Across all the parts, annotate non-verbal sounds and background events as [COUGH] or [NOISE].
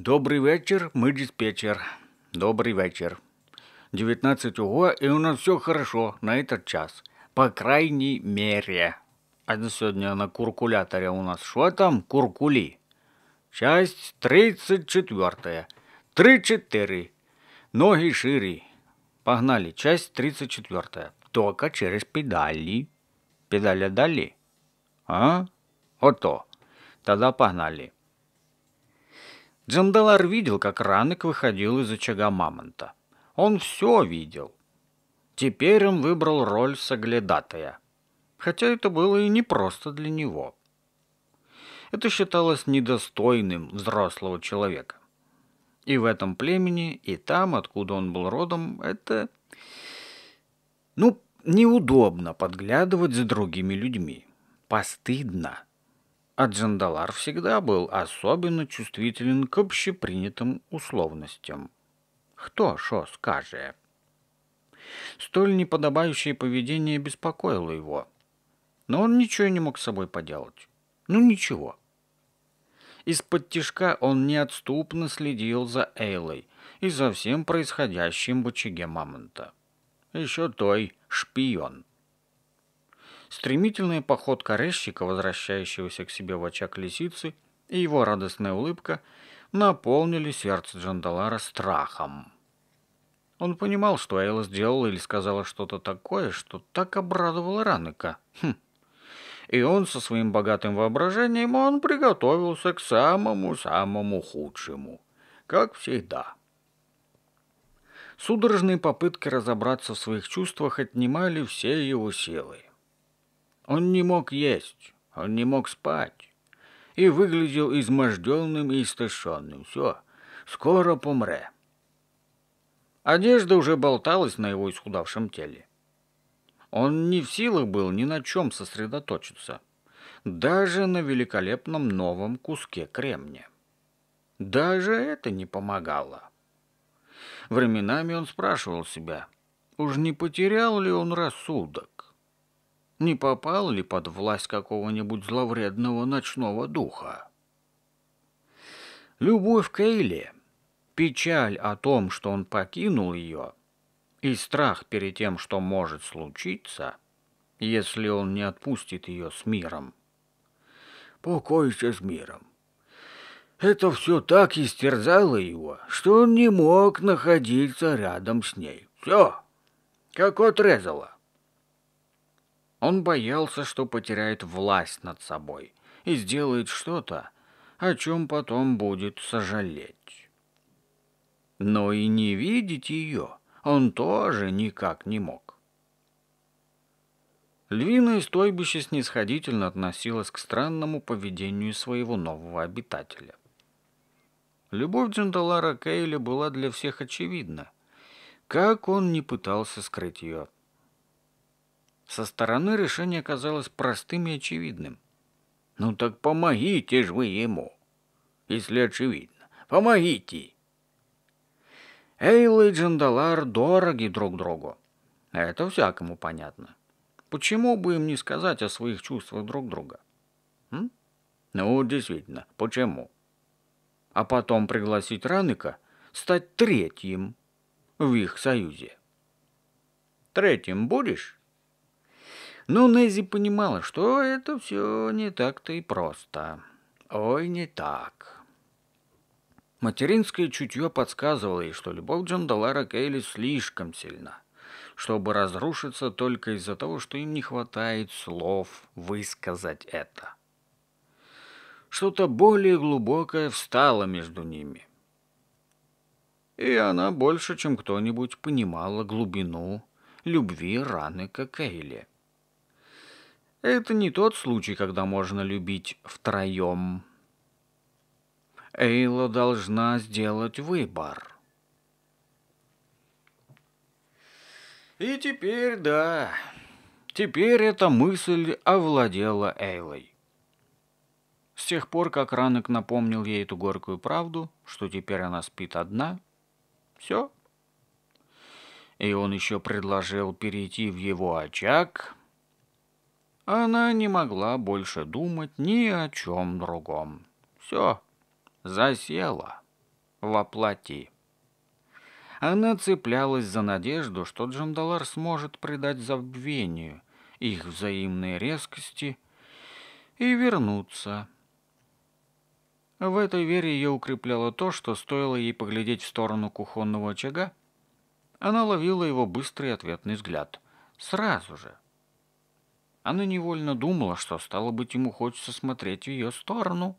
Добрий вечір, ми диспетчер. Добрый вечер. 19 УГО, и у нас все хорошо на этот час. По крайней мере. А на сегодня на куркуляторе у нас что там? Куркули. Часть 34. 3-4. Ноги шире. Погнали. Часть 34. Только через педали. Педали дали? А? Ото. Тогда погнали. Джандалар видел, как Ранек выходил из очага мамонта. Он все видел. Теперь он выбрал роль соглядатая. Хотя это было и не просто для него. Это считалось недостойным взрослого человека. И в этом племени, и там, откуда он был родом, это... Ну, неудобно подглядывать за другими людьми. Постыдно а Джандалар всегда был особенно чувствителен к общепринятым условностям. Кто что скажет? Столь неподобающее поведение беспокоило его. Но он ничего не мог с собой поделать. Ну ничего. Из-под тишка он неотступно следил за Эйлой и за всем происходящим в очаге мамонта. Еще той шпион. Стремительная походка резчика, возвращающегося к себе в очаг лисицы, и его радостная улыбка наполнили сердце Джандалара страхом. Он понимал, что Эйла сделала или сказала что-то такое, что так обрадовало Раныка. Хм. И он со своим богатым воображением, он приготовился к самому-самому худшему. Как всегда. Судорожные попытки разобраться в своих чувствах отнимали все его силы. Он не мог есть, он не мог спать и выглядел изможденным и истощенным. Все, скоро помре. Одежда уже болталась на его исхудавшем теле. Он не в силах был ни на чем сосредоточиться, даже на великолепном новом куске кремния. Даже это не помогало. Временами он спрашивал себя, уж не потерял ли он рассудок не попал ли под власть какого-нибудь зловредного ночного духа. Любовь к Эйле, печаль о том, что он покинул ее, и страх перед тем, что может случиться, если он не отпустит ее с миром. Покойся с миром. Это все так истерзало его, что он не мог находиться рядом с ней. Все, как отрезало. Он боялся, что потеряет власть над собой и сделает что-то, о чем потом будет сожалеть. Но и не видеть ее он тоже никак не мог. Львиное стойбище снисходительно относилось к странному поведению своего нового обитателя. Любовь Джандалара Кейли была для всех очевидна, как он не пытался скрыть ее. Со стороны решение казалось простым и очевидным. «Ну так помогите же вы ему, если очевидно. Помогите!» Эйл и Джандалар дороги друг другу. Это всякому понятно. Почему бы им не сказать о своих чувствах друг друга? М? Ну, действительно, почему? А потом пригласить Раныка стать третьим в их союзе. Третьим будешь? Но Нези понимала, что это все не так-то и просто. Ой, не так. Материнское чутье подсказывало ей, что любовь Джандалара Кейли слишком сильна, чтобы разрушиться только из-за того, что им не хватает слов высказать это. Что-то более глубокое встало между ними. И она больше, чем кто-нибудь, понимала глубину любви раны Кокейли. Это не тот случай, когда можно любить втроем. Эйла должна сделать выбор. И теперь да, теперь эта мысль овладела Эйлой. С тех пор, как Ранок напомнил ей эту горькую правду, что теперь она спит одна, все. И он еще предложил перейти в его очаг – она не могла больше думать ни о чем другом. Все, засела во плоти. Она цеплялась за надежду, что Джандалар сможет предать забвению их взаимной резкости и вернуться. В этой вере ее укрепляло то, что стоило ей поглядеть в сторону кухонного очага, она ловила его быстрый ответный взгляд. Сразу же, она невольно думала, что, стало быть, ему хочется смотреть в ее сторону.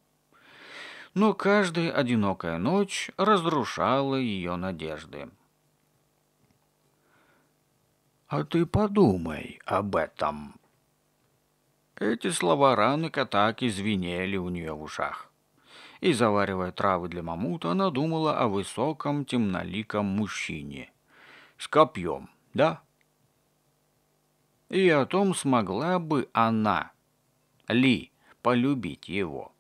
Но каждая одинокая ночь разрушала ее надежды. «А ты подумай об этом». Эти слова раны Катаки звенели у нее в ушах. И, заваривая травы для мамута, она думала о высоком темноликом мужчине. С копьем, да, и о том, смогла бы она, Ли, полюбить его.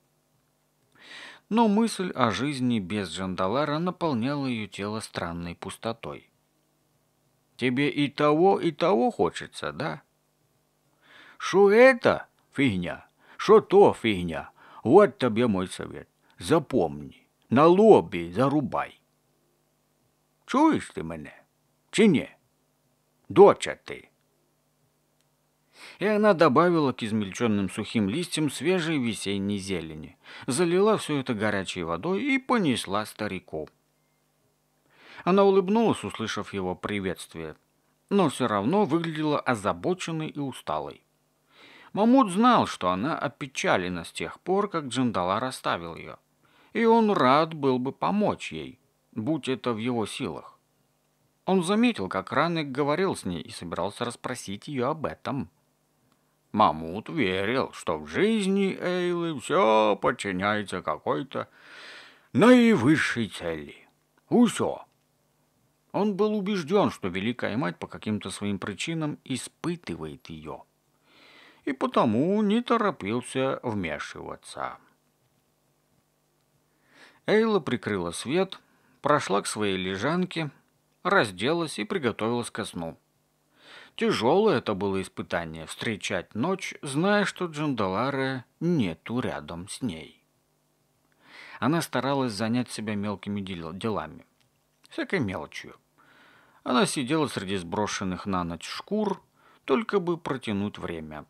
Но мысль о жизни без Джандалара наполняла ее тело странной пустотой. «Тебе и того, и того хочется, да?» «Шо это фигня? Шо то фигня? Вот тебе мой совет. Запомни, на лобби зарубай. Чуєш ты меня? Чи ні? Доча ти и она добавила к измельченным сухим листьям свежей весенней зелени, залила все это горячей водой и понесла старику. Она улыбнулась, услышав его приветствие, но все равно выглядела озабоченной и усталой. Мамут знал, что она опечалена с тех пор, как Джандалар расставил ее, и он рад был бы помочь ей, будь это в его силах. Он заметил, как Ранек говорил с ней и собирался расспросить ее об этом – Мамут верил, что в жизни Эйлы все подчиняется какой-то наивысшей цели. Усё. Он был убежден, что Великая Мать по каким-то своим причинам испытывает ее. И потому не торопился вмешиваться. Эйла прикрыла свет, прошла к своей лежанке, разделась и приготовилась ко сну. Тяжелое это было испытание – встречать ночь, зная, что Джандалары нету рядом с ней. Она старалась занять себя мелкими делами, всякой мелочью. Она сидела среди сброшенных на ночь шкур, только бы протянуть время.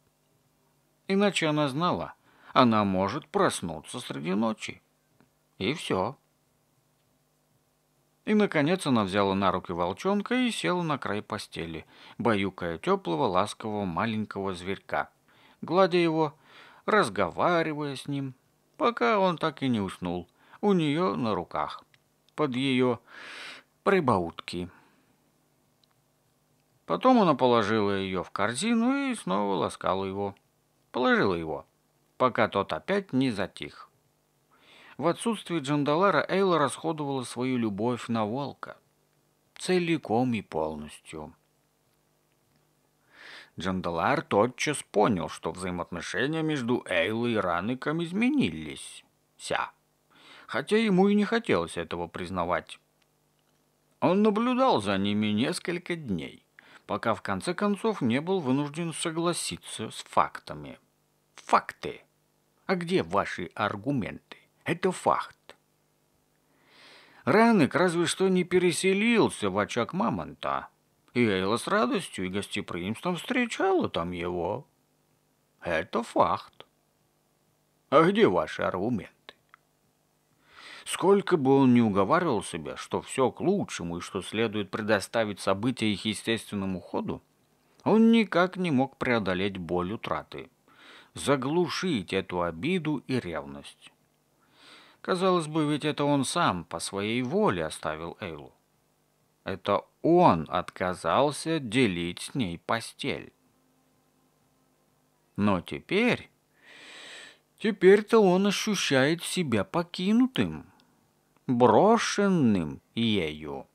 Иначе она знала, она может проснуться среди ночи. И все. И, наконец, она взяла на руки волчонка и села на край постели, баюкая теплого, ласкового маленького зверька, гладя его, разговаривая с ним, пока он так и не уснул у нее на руках, под ее прибаутки. Потом она положила ее в корзину и снова ласкала его. Положила его, пока тот опять не затих. В отсутствие Джандалара Эйла расходовала свою любовь на волка. Целиком и полностью. Джандалар тотчас понял, что взаимоотношения между Эйлой и Раником изменились. вся, Хотя ему и не хотелось этого признавать. Он наблюдал за ними несколько дней, пока в конце концов не был вынужден согласиться с фактами. Факты. А где ваши аргументы? Это факт. Ранок разве что не переселился в очаг мамонта, и Эйла с радостью и гостеприимством встречала там его. Это факт. А где ваши аргументы? Сколько бы он ни уговаривал себя, что все к лучшему и что следует предоставить события их естественному ходу, он никак не мог преодолеть боль утраты, заглушить эту обиду и ревность. Казалось бы, ведь это он сам по своей воле оставил Эйлу. Это он отказался делить с ней постель. Но теперь... Теперь-то он ощущает себя покинутым, брошенным ею.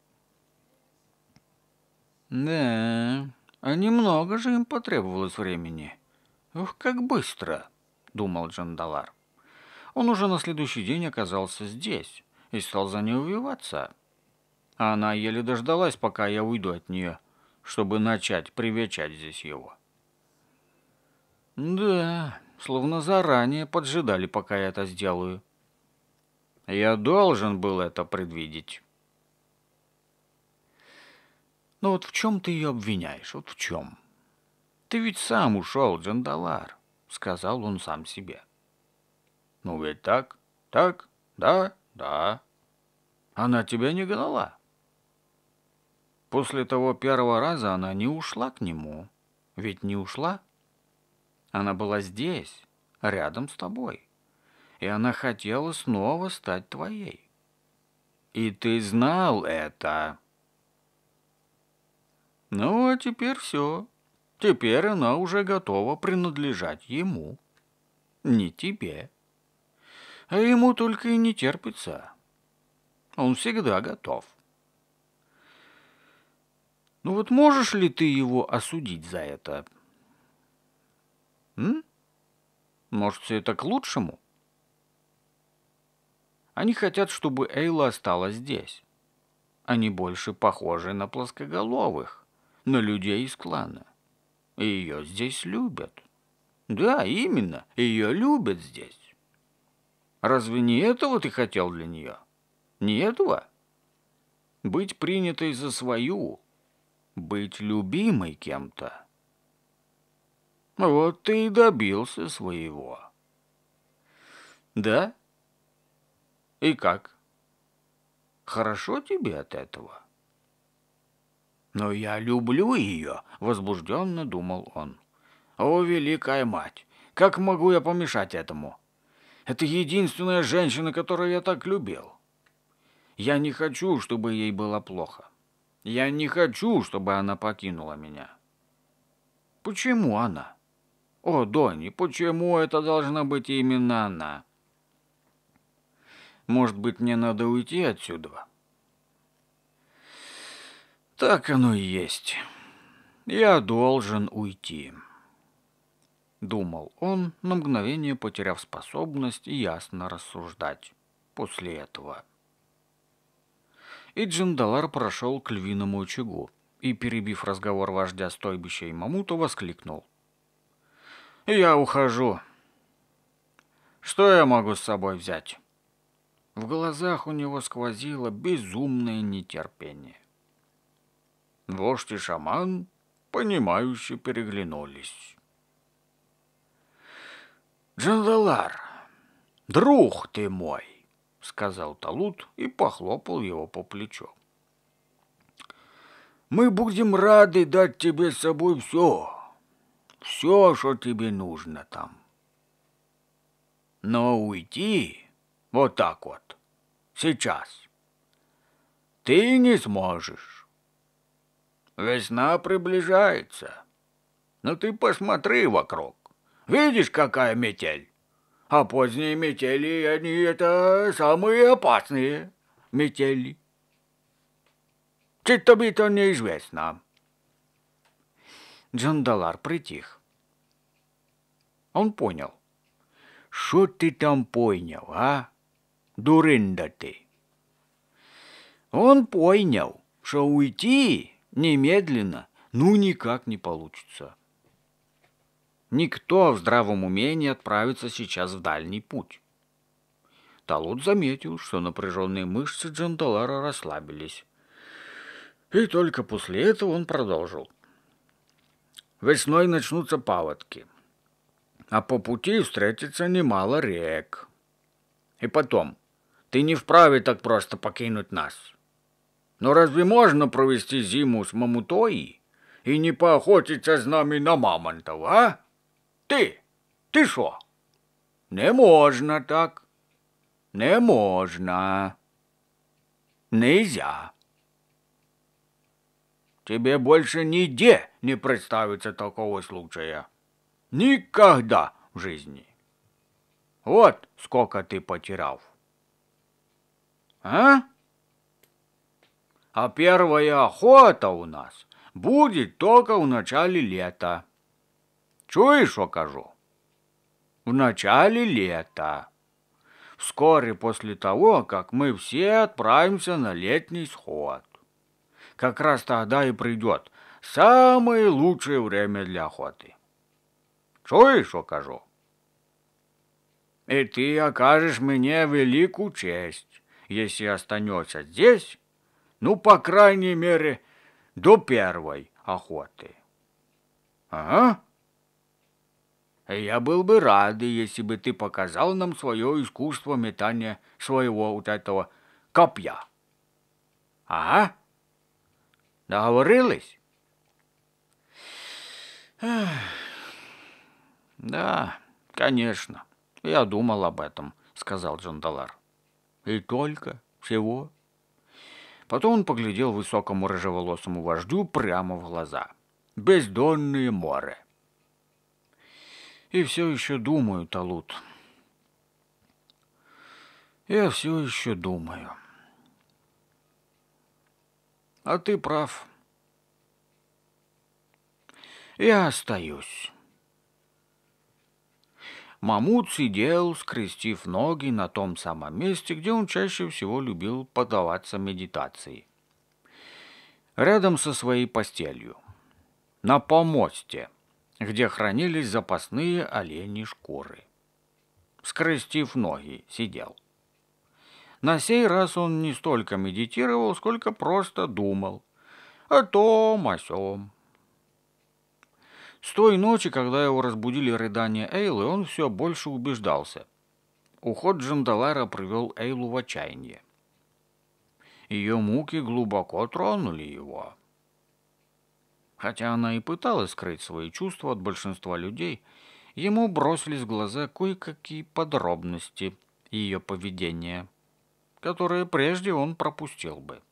Да, а немного же им потребовалось времени. Ух, как быстро, думал Джандалар он уже на следующий день оказался здесь и стал за ней увиваться. Она еле дождалась, пока я уйду от нее, чтобы начать привечать здесь его. Да, словно заранее поджидали, пока я это сделаю. Я должен был это предвидеть. Но вот в чем ты ее обвиняешь? Вот в чем? Ты ведь сам ушел, Джандалар, сказал он сам себе. Ну ведь так? Так? Да? Да. Она тебя не гнала. После того первого раза она не ушла к нему. Ведь не ушла? Она была здесь, рядом с тобой. И она хотела снова стать твоей. И ты знал это. Ну, а теперь все. Теперь она уже готова принадлежать ему. Не тебе а ему только и не терпится. Он всегда готов. Ну вот можешь ли ты его осудить за это? М? Может, все это к лучшему? Они хотят, чтобы Эйла осталась здесь. Они больше похожи на плоскоголовых, на людей из клана. И ее здесь любят. Да, именно, ее любят здесь. А разве не этого ты хотел для нее? Не этого? Быть принятой за свою, быть любимой кем-то. Вот ты и добился своего. Да? И как? Хорошо тебе от этого? Но я люблю ее, возбужденно думал он. О, великая мать, как могу я помешать этому? Это единственная женщина, которую я так любил. Я не хочу, чтобы ей было плохо. Я не хочу, чтобы она покинула меня. Почему она? О, Донни, почему это должна быть именно она? Может быть, мне надо уйти отсюда? Так оно и есть. Я должен уйти. Думал он, на мгновение потеряв способность ясно рассуждать. После этого. И Джиндалар прошел к львиному очагу и, перебив разговор вождя стойбища и мамута, воскликнул. «Я ухожу. Что я могу с собой взять?» В глазах у него сквозило безумное нетерпение. Вождь и шаман, понимающе переглянулись. Джандалар, друг ты мой, сказал Талут и похлопал его по плечу. Мы будем рады дать тебе с собой все, все, что тебе нужно там. Но уйти вот так вот, сейчас, ты не сможешь. Весна приближается, но ну ты посмотри вокруг. Видишь, какая метель? А поздние метели, они это самые опасные метели. Чего-то Читобито неизвестно. Джон Далар притих. Он понял. Что ты там понял, а? Дурында ты. Он понял, что уйти немедленно ну никак не получится. Никто в здравом уме не отправится сейчас в дальний путь. Талут заметил, что напряженные мышцы Джандалара расслабились. И только после этого он продолжил. Весной начнутся паводки, а по пути встретится немало рек. И потом, ты не вправе так просто покинуть нас. Но разве можно провести зиму с Мамутои и не поохотиться с нами на мамонтов, а? Ты, ты що? Не можно так. Не можно, Нельзя. Тебе больше нигде не представится такого случая. Никогда в жизни. Вот сколько ты потерял. А? А первая охота у нас будет только в начале лета. Чуєш, що кажу? В начале лета. Вскоре после того, как мы все отправимся на летний сход. Как раз тогда и придет самое лучшее время для охоты. Чуешь, что кажу? И ты окажешь мне великую честь, если останешься здесь, ну, по крайней мере, до первой охоты. Ага. Я был бы рад, если бы ты показал нам свое искусство метания своего вот этого копья. Ага. Договорились? Да, конечно. Я думал об этом, сказал Джандалар. И только всего. Потом он поглядел высокому рыжеволосому вождю прямо в глаза. Бездонные море и все еще думаю, Талут. Я все еще думаю. А ты прав. Я остаюсь. Мамут сидел, скрестив ноги на том самом месте, где он чаще всего любил поддаваться медитации. Рядом со своей постелью. На помосте – где хранились запасные оленьи шкуры. Скрестив ноги, сидел. На сей раз он не столько медитировал, сколько просто думал. О том, о сём. С той ночи, когда его разбудили рыдания Эйлы, он все больше убеждался. Уход Джандалара привел Эйлу в отчаяние. Ее муки глубоко тронули его. Хотя она и пыталась скрыть свои чувства от большинства людей, ему бросились в глаза кое-какие подробности ее поведения, которые прежде он пропустил бы.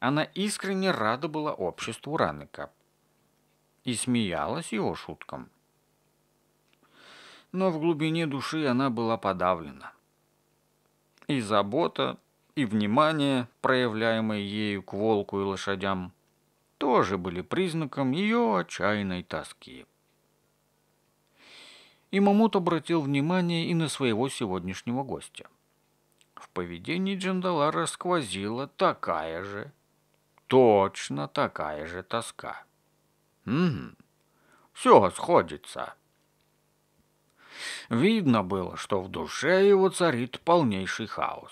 Она искренне рада была обществу Раныка и смеялась его шуткам. Но в глубине души она была подавлена. И забота, и внимание, проявляемое ею к волку и лошадям, тоже были признаком ее отчаянной тоски. И Мамут обратил внимание и на своего сегодняшнего гостя. В поведении Джандалара сквозила такая же, точно такая же тоска. Угу. Все сходится. Видно было, что в душе его царит полнейший хаос.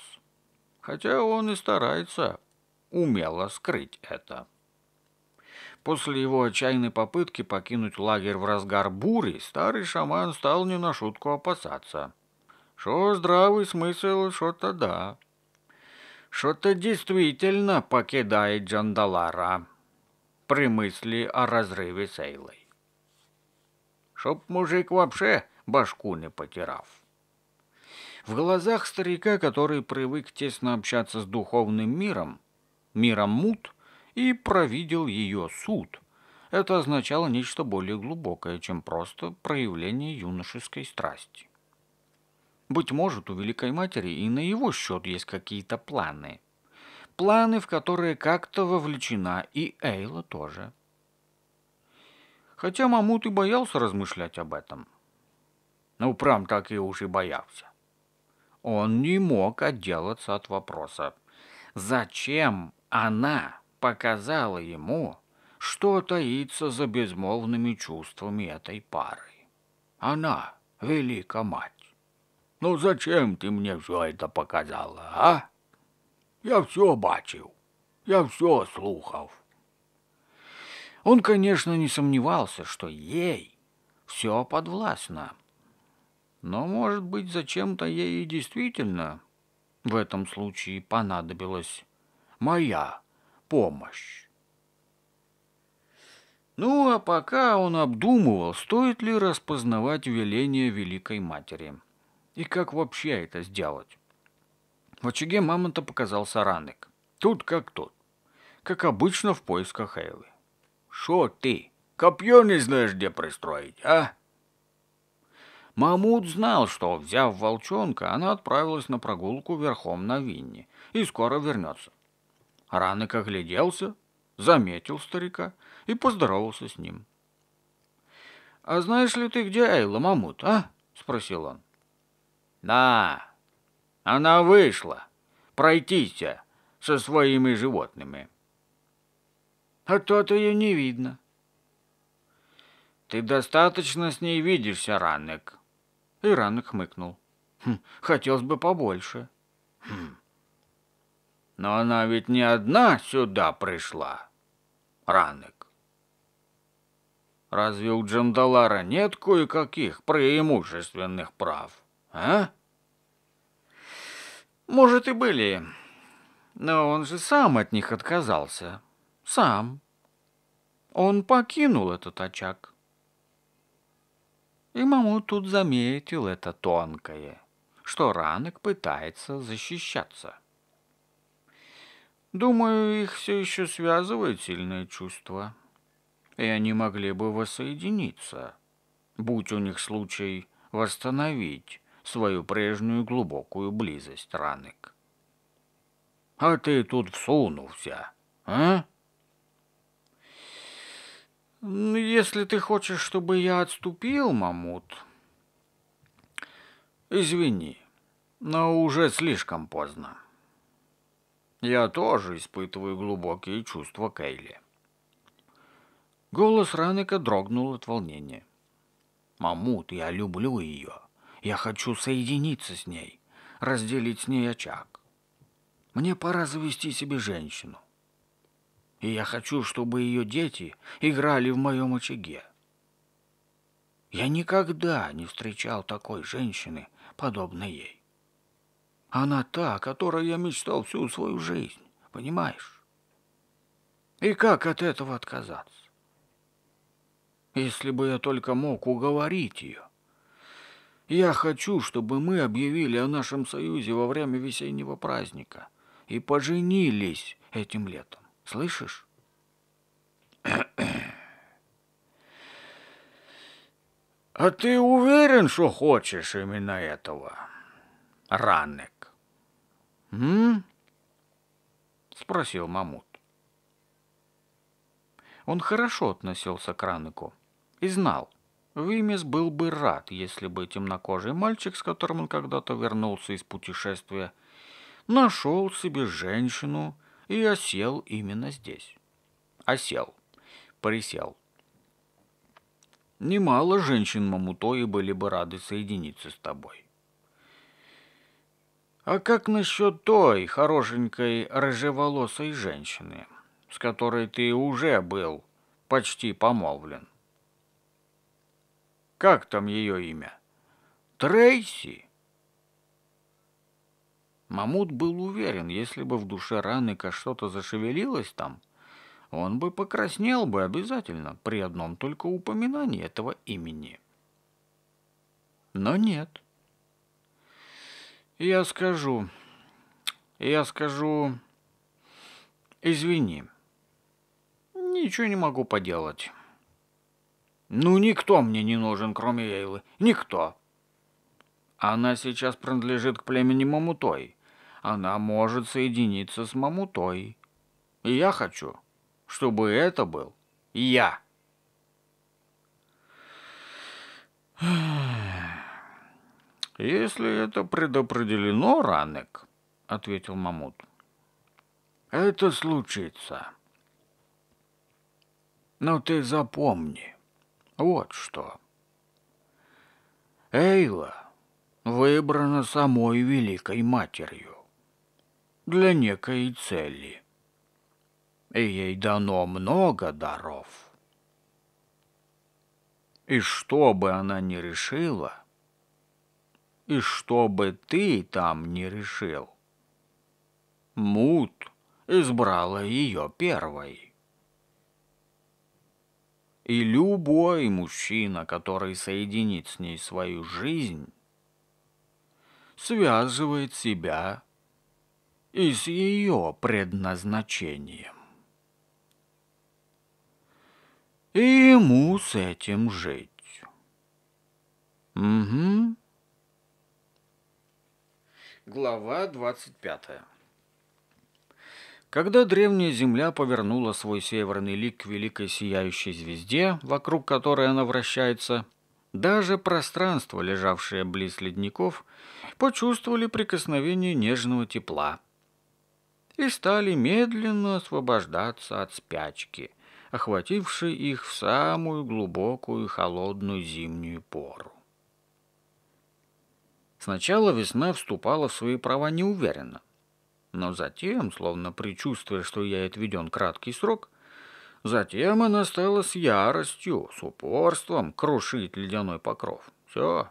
Хотя он и старается умело скрыть это. После его отчаянной попытки покинуть лагерь в разгар бури, старый шаман стал не на шутку опасаться. Шо здравый смысл, что-то да. Что-то действительно покидает Джандалара при мысли о разрыве с Эйлой. Чтоб мужик вообще башку не потирав. В глазах старика, который привык тесно общаться с духовным миром, миром мут, и провидел ее суд. Это означало нечто более глубокое, чем просто проявление юношеской страсти. Быть может, у Великой Матери и на его счет есть какие-то планы. Планы, в которые как-то вовлечена и Эйла тоже. Хотя Мамут и боялся размышлять об этом. Ну, прям так и уж и боялся. Он не мог отделаться от вопроса. Зачем она показала ему, что таится за безмолвными чувствами этой пары. Она, велика мать. Ну зачем ты мне все это показала, а? Я все бачил, я все слухал. Он, конечно, не сомневался, что ей все подвластно. Но, может быть, зачем-то ей действительно в этом случае понадобилась моя помощь. Ну, а пока он обдумывал, стоит ли распознавать веление Великой Матери. И как вообще это сделать? В очаге мамонта показался Ранек. Тут как тут. Как обычно в поисках Эйлы. «Шо ты? Копье не знаешь, где пристроить, а?» Мамут знал, что, взяв волчонка, она отправилась на прогулку верхом на Винни и скоро вернется. Ранок огляделся, заметил старика и поздоровался с ним. «А знаешь ли ты, где Эйла Мамут, а?» — спросил он. «Да, она вышла. Пройтись со своими животными». «А то-то ее не видно». «Ты достаточно с ней видишься, Ранек». И Ранек хмыкнул. Хм, «Хотелось бы побольше». Хм. Но она ведь не одна сюда пришла. Ранек. Разве у Джандалара нет кое-каких преимущественных прав, а? Может и были, но он же сам от них отказался. Сам. Он покинул этот очаг. И маму тут заметил это тонкое, что Ранок пытается защищаться. Думаю, их все еще связывает сильное чувство. И они могли бы воссоединиться, будь у них случай восстановить свою прежнюю глубокую близость ранок. А ты тут всунулся, а? Ну, если ты хочешь, чтобы я отступил, Мамут, извини, но уже слишком поздно. Я тоже испытываю глубокие чувства Кейли. Голос Ранека дрогнул от волнения. «Мамут, я люблю ее. Я хочу соединиться с ней, разделить с ней очаг. Мне пора завести себе женщину. И я хочу, чтобы ее дети играли в моем очаге. Я никогда не встречал такой женщины, подобной ей. Она та, о которой я мечтал всю свою жизнь, понимаешь? И как от этого отказаться? Если бы я только мог уговорить ее. Я хочу, чтобы мы объявили о нашем союзе во время весеннего праздника и поженились этим летом. Слышишь? «А ты уверен, что хочешь именно этого, Ранек?» М? спросил Мамут. Он хорошо относился к Раныку и знал, Вимис был бы рад, если бы темнокожий мальчик, с которым он когда-то вернулся из путешествия, нашел себе женщину и осел именно здесь. Осел, присел. Немало женщин Мамутои были бы рады соединиться с тобой. А как насчет той хорошенькой рыжеволосой женщины, с которой ты уже был почти помолвлен? Как там ее имя? Трейси? Мамут был уверен, если бы в душе Раныка что-то зашевелилось там, он бы покраснел бы обязательно при одном только упоминании этого имени. Но нет. — я скажу, я скажу, извини, ничего не могу поделать. Ну, никто мне не нужен, кроме Эйлы, никто. Она сейчас принадлежит к племени Мамутой. Она может соединиться с Мамутой. И я хочу, чтобы это был я. Ах. «Если это предопределено, Ранек», — ответил Мамут, — «это случится. Но ты запомни, вот что. Эйла выбрана самой Великой Матерью для некой цели, и ей дано много даров». И что бы она ни решила — и что бы ты там не решил. Мут избрала ее первой. И любой мужчина, который соединит с ней свою жизнь, связывает себя и с ее предназначением. И ему с этим жить. Угу. Глава 25. Когда древняя Земля повернула свой северный лик к великой сияющей звезде, вокруг которой она вращается, даже пространство, лежавшее близ ледников, почувствовали прикосновение нежного тепла и стали медленно освобождаться от спячки, охватившей их в самую глубокую холодную зимнюю пору. Сначала весна вступала в свои права неуверенно, но затем, словно предчувствуя, что ей отведен краткий срок, затем она стала с яростью, с упорством крушить ледяной покров. Все.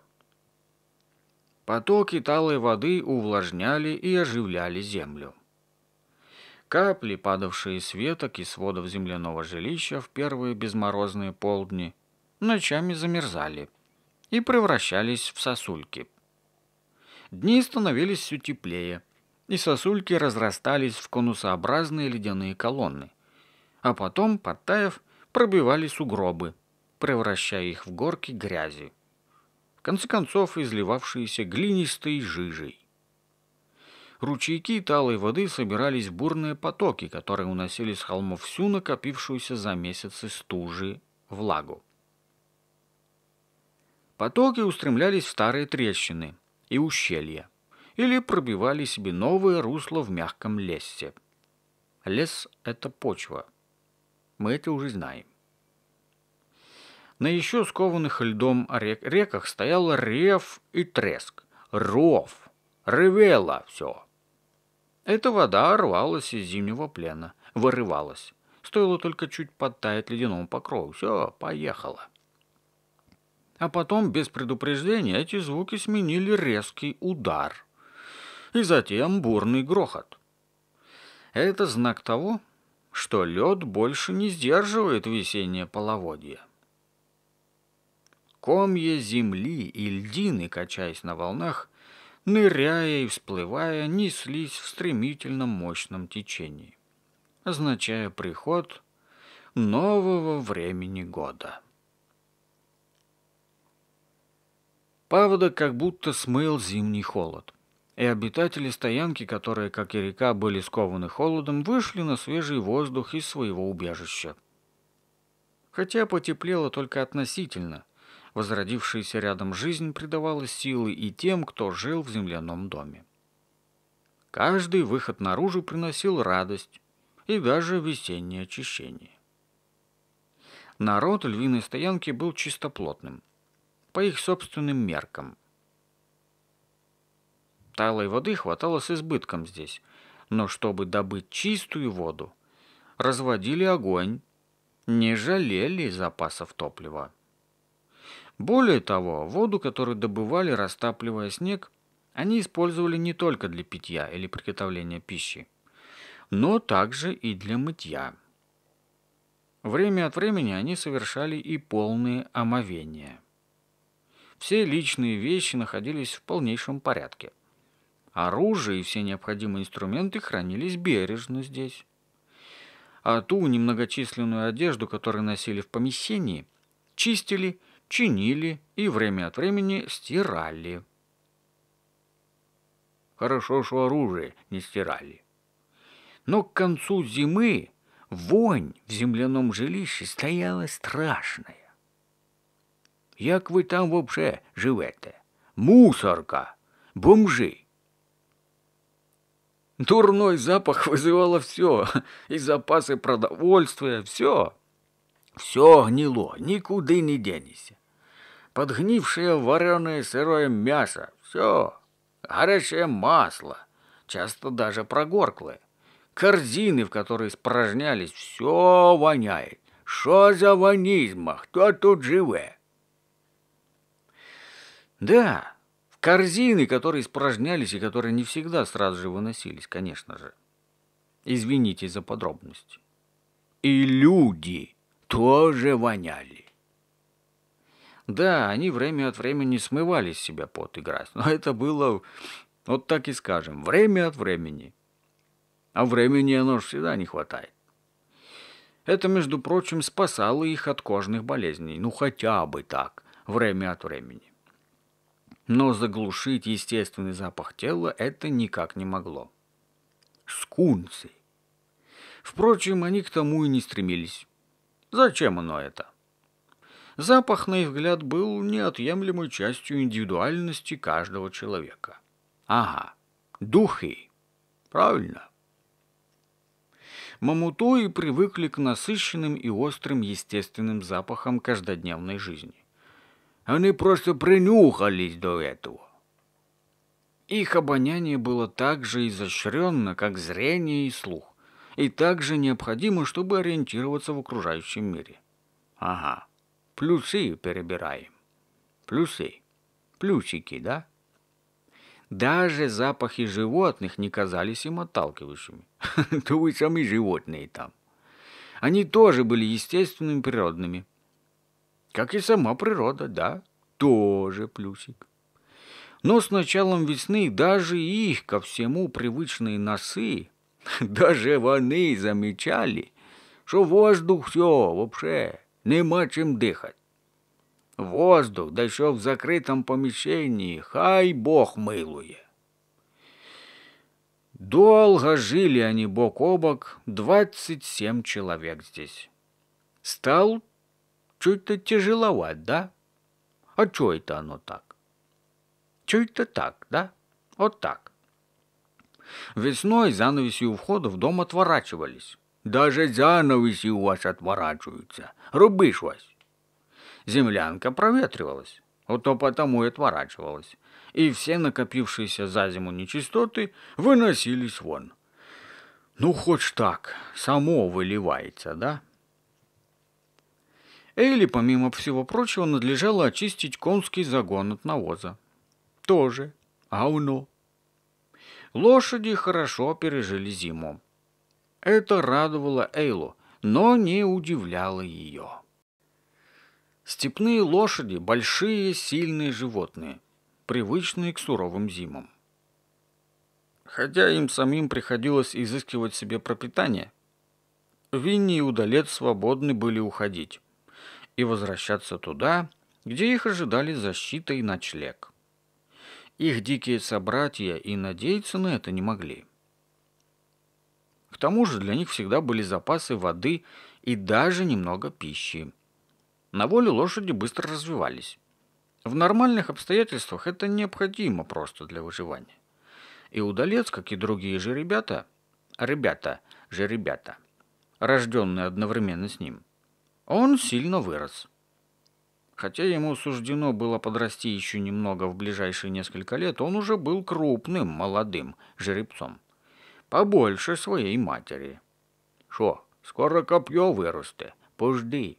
Потоки талой воды увлажняли и оживляли землю. Капли, падавшие с веток и сводов земляного жилища в первые безморозные полдни, ночами замерзали и превращались в сосульки – Дни становились все теплее, и сосульки разрастались в конусообразные ледяные колонны. А потом, подтаяв, пробивали сугробы, превращая их в горки грязи, в конце концов изливавшиеся глинистой жижей. Ручейки талой воды собирались в бурные потоки, которые уносили с холмов всю накопившуюся за месяцы стужи влагу. Потоки устремлялись в старые трещины, и ущелья, или пробивали себе новые русла в мягком лесе. Лес – это почва. Мы это уже знаем. На еще скованных льдом рек реках стоял рев и треск, ров, ревело все. Эта вода рвалась из зимнего плена, вырывалась. Стоило только чуть подтаять ледяному покрову. Все, поехало. А потом, без предупреждения, эти звуки сменили резкий удар. И затем бурный грохот. Это знак того, что лед больше не сдерживает весеннее половодье. Комья земли и льдины, качаясь на волнах, ныряя и всплывая, неслись в стремительном мощном течении, означая приход нового времени года. Паводок как будто смыл зимний холод. И обитатели стоянки, которые, как и река, были скованы холодом, вышли на свежий воздух из своего убежища. Хотя потеплело только относительно, возродившаяся рядом жизнь придавала силы и тем, кто жил в земляном доме. Каждый выход наружу приносил радость и даже весеннее очищение. Народ львиной стоянки был чистоплотным – по их собственным меркам. Талой воды хватало с избытком здесь, но чтобы добыть чистую воду, разводили огонь, не жалели запасов топлива. Более того, воду, которую добывали, растапливая снег, они использовали не только для питья или приготовления пищи, но также и для мытья. Время от времени они совершали и полные омовения. Все личные вещи находились в полнейшем порядке. Оружие и все необходимые инструменты хранились бережно здесь. А ту немногочисленную одежду, которую носили в помещении, чистили, чинили и время от времени стирали. Хорошо, что оружие не стирали. Но к концу зимы вонь в земляном жилище стояла страшная. Як ви там вообще живете? Мусорка, бомжи. Дурной запах вызывало все, и запасы продовольствия, все. Все гнило, никуда не денешься. Подгнившее вареное сырое мясо, все. Горячее масло, часто даже прогорклое. Корзины, в которые спражнялись, все воняет. Что за ванізма? Кто тут живет? Да, в корзины, которые испражнялись и которые не всегда сразу же выносились, конечно же. Извините за подробности. И люди тоже воняли. Да, они время от времени смывали с себя пот и грязь, но это было, вот так и скажем, время от времени. А времени оно же всегда не хватает. Это, между прочим, спасало их от кожных болезней, ну хотя бы так, время от времени но заглушить естественный запах тела это никак не могло. Скунцы. Впрочем, они к тому и не стремились. Зачем оно это? Запах, на их взгляд, был неотъемлемой частью индивидуальности каждого человека. Ага, духи. Правильно. Мамутои привыкли к насыщенным и острым естественным запахам каждодневной жизни. Они просто принюхались до этого. Их обоняние было так же изощренно, как зрение и слух, и так же необходимо, чтобы ориентироваться в окружающем мире. Ага, плюсы перебираем. Плюсы. Плюсики, да? Даже запахи животных не казались им отталкивающими. То [LAUGHS] вы сами животные там. Они тоже были естественными природными как и сама природа, да, тоже плюсик. Но с началом весны даже их ко всему привычные носы, [LAUGHS] даже вони замечали, что воздух все вообще нема чим дихать. Воздух, да еще в закрытом помещении, хай Бог милує. Долго жили они бок о бок, 27 человек здесь. Стал Чё то тяжеловат, да? А чё это оно так? Чуть-то так, да? Вот так. Весной занавеси у входа в дом отворачивались. Даже занавеси у вас отворачиваются. Руби вас. Землянка проветривалась. Вот то потому и отворачивалась. И все накопившиеся за зиму нечистоты выносились вон. Ну, хоть так, само выливается, да? Эйли, помимо всего прочего, надлежало очистить конский загон от навоза. Тоже. Ауно. Лошади хорошо пережили зиму. Это радовало Эйлу, но не удивляло ее. Степные лошади – большие, сильные животные, привычные к суровым зимам. Хотя им самим приходилось изыскивать себе пропитание, Винни и удалец свободны были уходить и возвращаться туда, где их ожидали защита и ночлег. Их дикие собратья и надеяться на это не могли. К тому же для них всегда были запасы воды и даже немного пищи. На воле лошади быстро развивались. В нормальных обстоятельствах это необходимо просто для выживания. И удалец, как и другие же ребята, ребята же ребята, рожденные одновременно с ним, он сильно вырос. Хотя ему суждено было подрасти еще немного в ближайшие несколько лет, он уже был крупным, молодым жеребцом. Побольше своей матери. «Шо, скоро копье вырасте, пожди».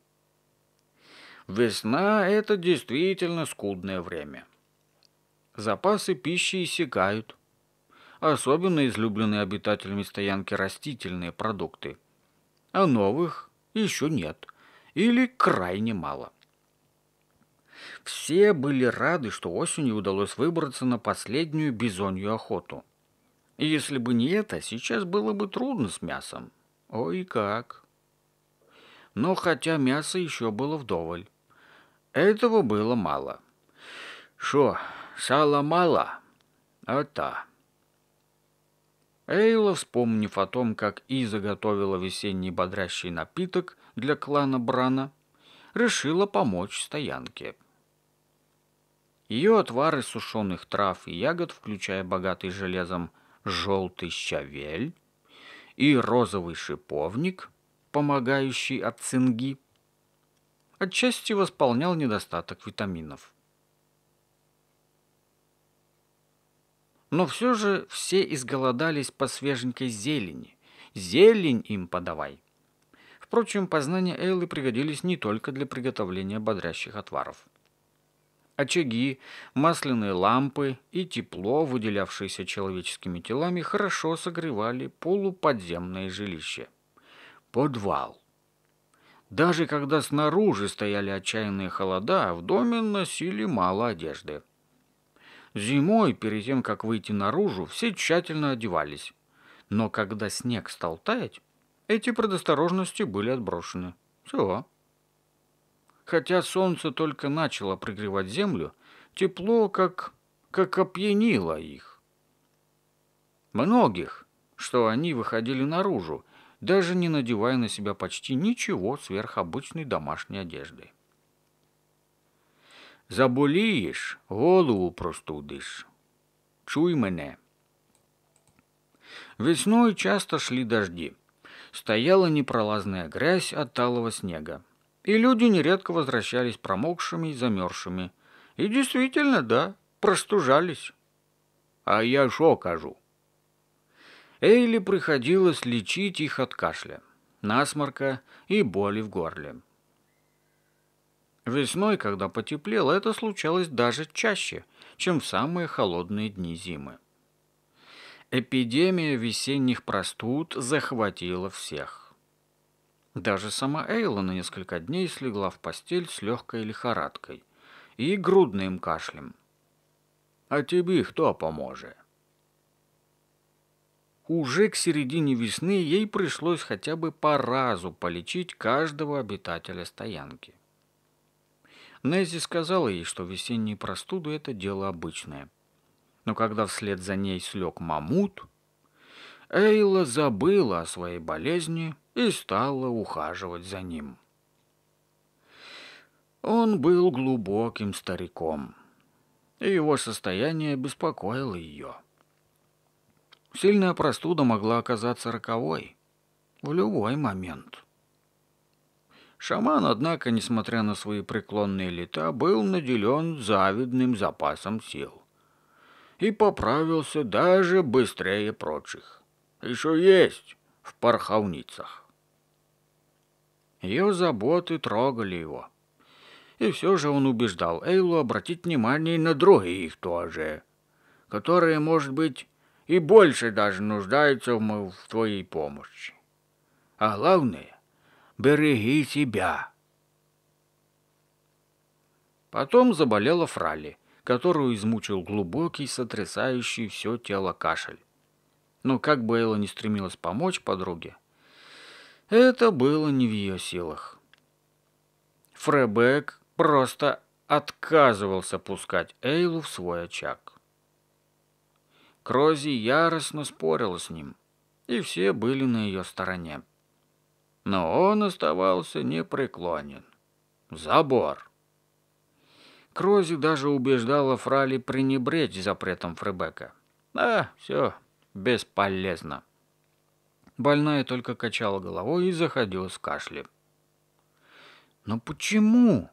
Весна — это действительно скудное время. Запасы пищи иссякают. Особенно излюбленные обитателями стоянки растительные продукты. А новых еще нет – или крайне мало. Все были рады, что осенью удалось выбраться на последнюю бизонью охоту. И если бы не это, сейчас было бы трудно с мясом. Ой, как! Но хотя мяса еще было вдоволь. Этого было мало. Шо, сала мало? А та. Эйла, вспомнив о том, как Иза готовила весенний бодрящий напиток, для клана Брана, решила помочь стоянке. Ее отвар из сушеных трав и ягод, включая богатый железом желтый щавель и розовый шиповник, помогающий от цинги, отчасти восполнял недостаток витаминов. Но все же все изголодались по свеженькой зелени. Зелень им подавай. Впрочем, познания Эйлы пригодились не только для приготовления бодрящих отваров. Очаги, масляные лампы и тепло, выделявшееся человеческими телами, хорошо согревали полуподземное жилище. Подвал. Даже когда снаружи стояли отчаянные холода, в доме носили мало одежды. Зимой, перед тем, как выйти наружу, все тщательно одевались. Но когда снег стал таять, эти предосторожности были отброшены. Все. Хотя солнце только начало прогревать землю, тепло как, как опьянило их. Многих, что они выходили наружу, даже не надевая на себя почти ничего сверхобычной домашней одежды. Заболієш, голову простудиш. Чуй меня. Весной часто шли дожди стояла непролазная грязь от талого снега. И люди нередко возвращались промокшими и замерзшими. И действительно, да, простужались. А я шо кажу? Эйли приходилось лечить их от кашля, насморка и боли в горле. Весной, когда потеплело, это случалось даже чаще, чем в самые холодные дни зимы. Эпидемия весенних простуд захватила всех. Даже сама Эйла на несколько дней слегла в постель с легкой лихорадкой и грудным кашлем. «А тебе кто поможет?» Уже к середине весны ей пришлось хотя бы по разу полечить каждого обитателя стоянки. Нези сказала ей, что весенние простуды – это дело обычное – но когда вслед за ней слег Мамут, Эйла забыла о своей болезни и стала ухаживать за ним. Он был глубоким стариком, и его состояние беспокоило ее. Сильная простуда могла оказаться роковой в любой момент. Шаман, однако, несмотря на свои преклонные лета, был наделен завидным запасом сил и поправился даже быстрее прочих. Еще есть в порховницах. Ее заботы трогали его. И все же он убеждал Эйлу обратить внимание на другие их тоже, которые, может быть, и больше даже нуждаются в твоей помощи. А главное, береги себя. Потом заболела Фрали, которую измучил глубокий, сотрясающий все тело кашель. Но как бы Элла не стремилась помочь подруге, это было не в ее силах. Фребек просто отказывался пускать Эйлу в свой очаг. Крози яростно спорила с ним, и все были на ее стороне. Но он оставался непреклонен. Забор. Крози даже убеждала Фрали пренебречь запретом Фребека. «А, все, бесполезно». Больная только качала головой и заходила с кашлем. «Но почему?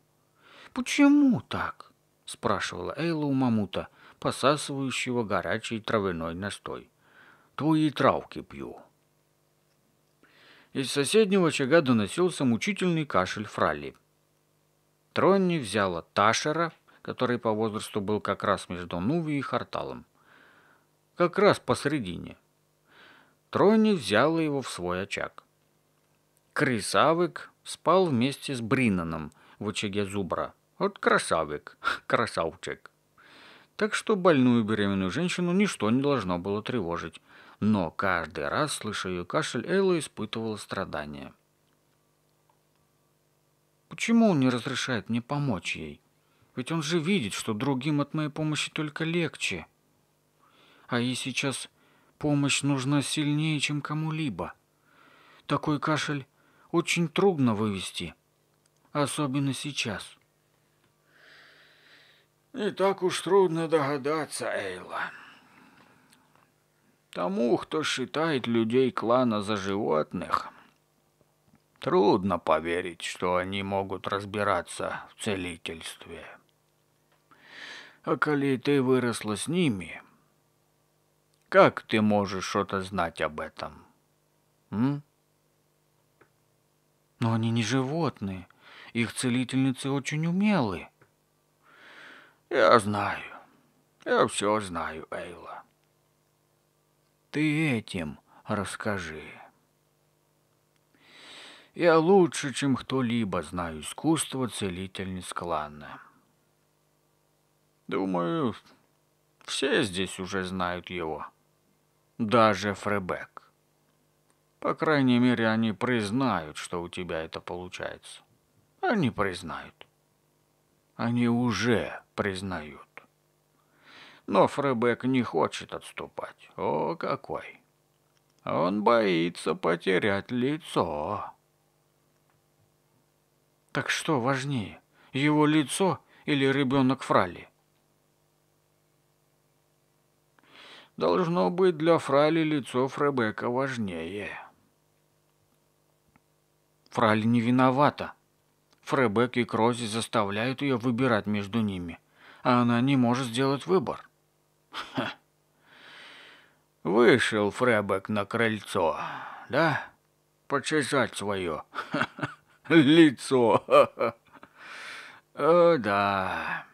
Почему так?» – спрашивала Эйла у мамута, посасывающего горячий травяной настой. «Твои травки пью». Из соседнего очага доносился мучительный кашель Фралли. Тронни взяла Ташера, который по возрасту был как раз между Нуви и Харталом. Как раз посредине. Тронни взяла его в свой очаг. Крисавик спал вместе с Бринаном в очаге Зубра. Вот красавик, [LAUGHS] красавчик. Так что больную беременную женщину ничто не должно было тревожить. Но каждый раз, слыша ее кашель, Элла испытывала страдания. Почему он не разрешает мне помочь ей? Ведь он же видит, что другим от моей помощи только легче. А ей сейчас помощь нужна сильнее, чем кому-либо. Такой кашель очень трудно вывести, особенно сейчас. Не так уж трудно догадаться, Эйла. Тому, кто считает людей клана за животных, Трудно поверить, что они могут разбираться в целительстве. А коли ты выросла с ними, как ты можешь что-то знать об этом? М? Но они не животные. Их целительницы очень умелы. Я знаю. Я все знаю, Эйла. Ты этим расскажи. Я лучше, чем кто-либо знаю искусство целительниц клана. Думаю, все здесь уже знают его. Даже Фребек. По крайней мере, они признают, что у тебя это получается. Они а признают. Они уже признают. Но Фребек не хочет отступать. О, какой! Он боится потерять лицо. Так что важнее, его лицо или ребенок Фрали? Должно быть, для Фрали лицо Фребека важнее. Фрали не виновата. Фребек и Крози заставляют ее выбирать между ними, а она не может сделать выбор. Ха. Вышел Фребек на крыльцо, да? Почесать свое. Ха -ха лицо. О, да.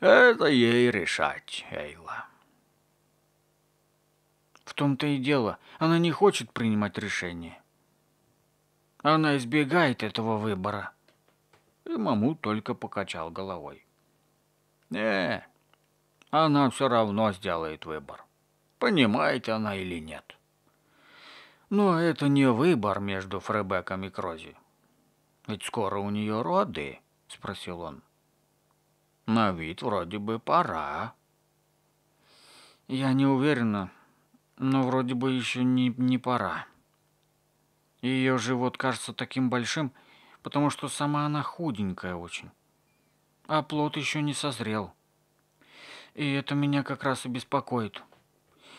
Это ей решать, Эйла. В том-то и дело, она не хочет принимать решение. Она избегает этого выбора. И Маму только покачал головой. Не, она все равно сделает выбор. Понимает она или нет. Но это не выбор между Фребеком и Крози. Ведь скоро у нее роды, спросил он. На вид вроде бы пора. Я не уверена, но вроде бы еще не, не пора. Ее живот кажется таким большим, потому что сама она худенькая очень. А плод еще не созрел. И это меня как раз и беспокоит.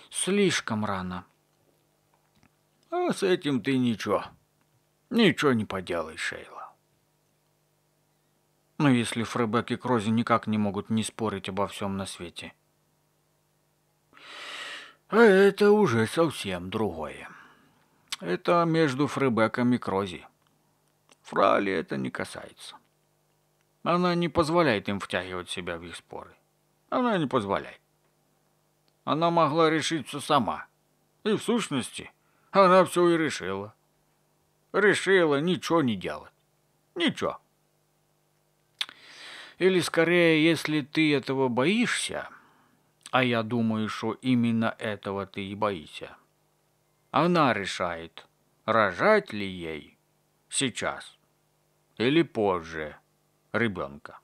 Слишком рано. А с этим ты ничего. Ничего не поделаешь, Шейла. Но если Фребек и Крози никак не могут не спорить обо всем на свете. А это уже совсем другое. Это между Фребеком и Крози. Фрали это не касается. Она не позволяет им втягивать себя в их споры. Она не позволяет. Она могла решить все сама. И в сущности, она все и решила. Решила ничего не делать. Ничего. Или скорее, если ты этого боишься, а я думаю, что именно этого ты и боишься, она решает, рожать ли ей сейчас или позже ребенка.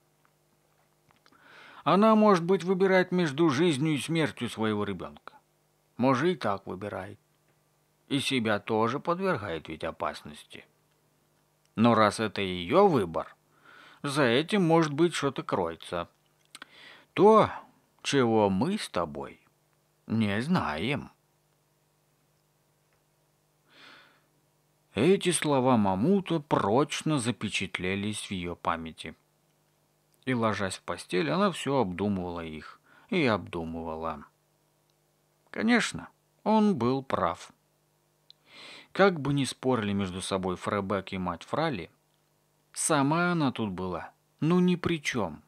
Она может быть выбирать между жизнью и смертью своего ребенка. Может и так выбирает и себя тоже подвергает ведь опасности. Но раз это ее выбор, за этим, может быть, что-то кроется. То, чего мы с тобой не знаем. Эти слова Мамута прочно запечатлелись в ее памяти. И, ложась в постель, она все обдумывала их и обдумывала. Конечно, он был прав. Как бы ни спорили между собой Фребек и мать Фрали, сама она тут была, ну ни при чем.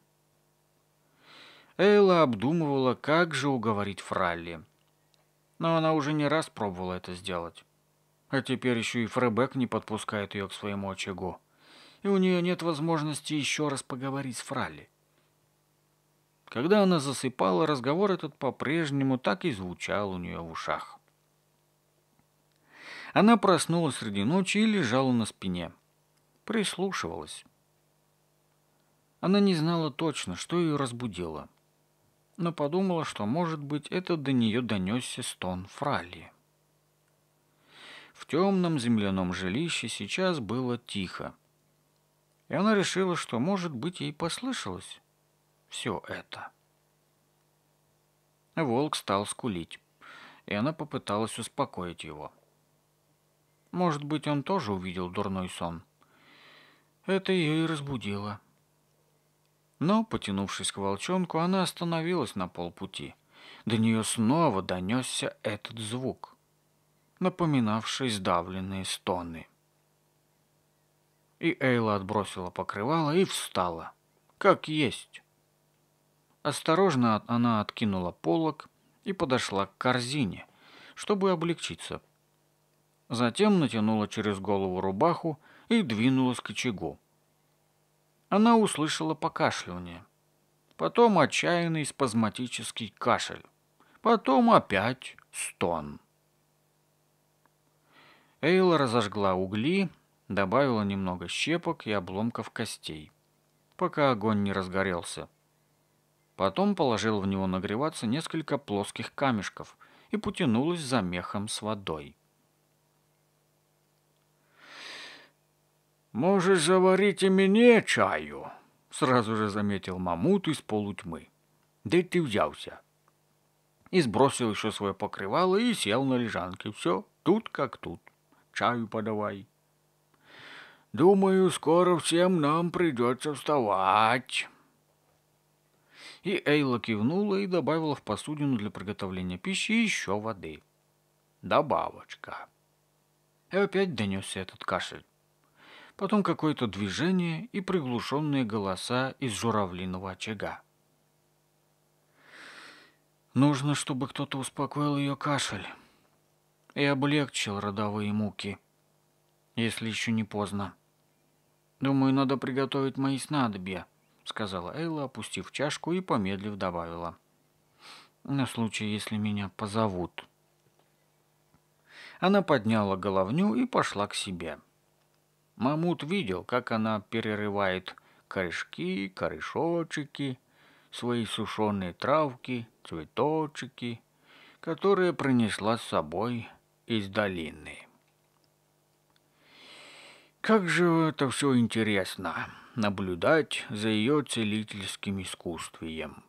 Эйла обдумывала, как же уговорить Фралли. Но она уже не раз пробовала это сделать. А теперь еще и Фребек не подпускает ее к своему очагу. И у нее нет возможности еще раз поговорить с Фралли. Когда она засыпала, разговор этот по-прежнему так и звучал у нее в ушах. Она проснулась среди ночи и лежала на спине. Прислушивалась. Она не знала точно, что ее разбудило, но подумала, что, может быть, это до нее донесся стон Фралли. В темном земляном жилище сейчас было тихо, и она решила, что, может быть, ей послышалось все это. Волк стал скулить, и она попыталась успокоить его. — может быть, он тоже увидел дурной сон. Это ее и разбудило. Но, потянувшись к волчонку, она остановилась на полпути. До нее снова донесся этот звук, напоминавший сдавленные стоны. И Эйла отбросила покрывало и встала, как есть. Осторожно она откинула полог и подошла к корзине, чтобы облегчиться Затем натянула через голову рубаху и двинулась к очагу. Она услышала покашливание. Потом отчаянный спазматический кашель. Потом опять стон. Эйла разожгла угли, добавила немного щепок и обломков костей, пока огонь не разгорелся. Потом положила в него нагреваться несколько плоских камешков и потянулась за мехом с водой. Можешь заварить и мне чаю?» — сразу же заметил Мамут из полутьмы. «Где ты взялся?» И сбросил еще свое покрывало и сел на лежанке. Все, тут как тут. Чаю подавай. «Думаю, скоро всем нам придется вставать». И Эйла кивнула и добавила в посудину для приготовления пищи еще воды. Добавочка. И опять донесся этот кашель потом какое-то движение и приглушенные голоса из журавлиного очага. Нужно, чтобы кто-то успокоил ее кашель и облегчил родовые муки, если еще не поздно. «Думаю, надо приготовить мои снадобья», — сказала Эйла, опустив чашку и, помедлив, добавила. «На случай, если меня позовут». Она подняла головню и пошла к себе. Мамут видел, как она перерывает корешки, корешочки, свои сушеные травки, цветочки, которые принесла с собой из долины. Как же это все интересно, наблюдать за ее целительским искусствием,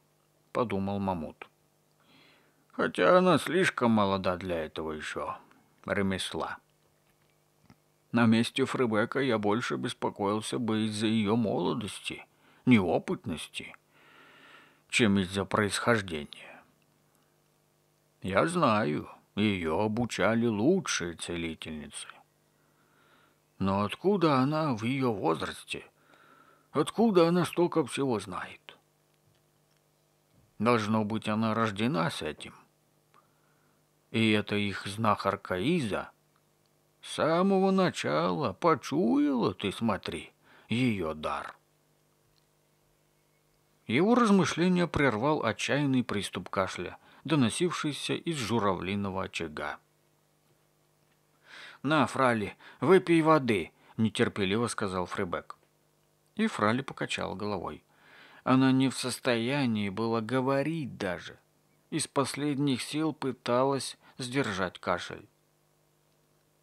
подумал Мамут. Хотя она слишком молода для этого еще, ремесла. На месте Фребека я больше беспокоился бы из-за ее молодости, неопытности, чем из-за происхождения. Я знаю, ее обучали лучшие целительницы. Но откуда она в ее возрасте? Откуда она столько всего знает? Должно быть, она рождена с этим. И это их знахарка Иза — самого начала почуяла ты, смотри, ее дар. Его размышления прервал отчаянный приступ кашля, доносившийся из журавлиного очага. «На, Фрали, выпей воды», — нетерпеливо сказал Фрибек. И Фрали покачал головой. Она не в состоянии была говорить даже. Из последних сил пыталась сдержать кашель.